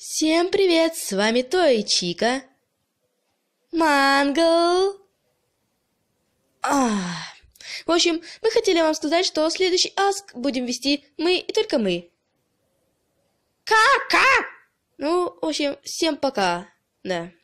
Всем привет, с вами Той Чика. Мангл. А. В общем, мы хотели вам сказать, что следующий аск будем вести мы и только мы. Как, ка Ну, в общем, всем пока. Да.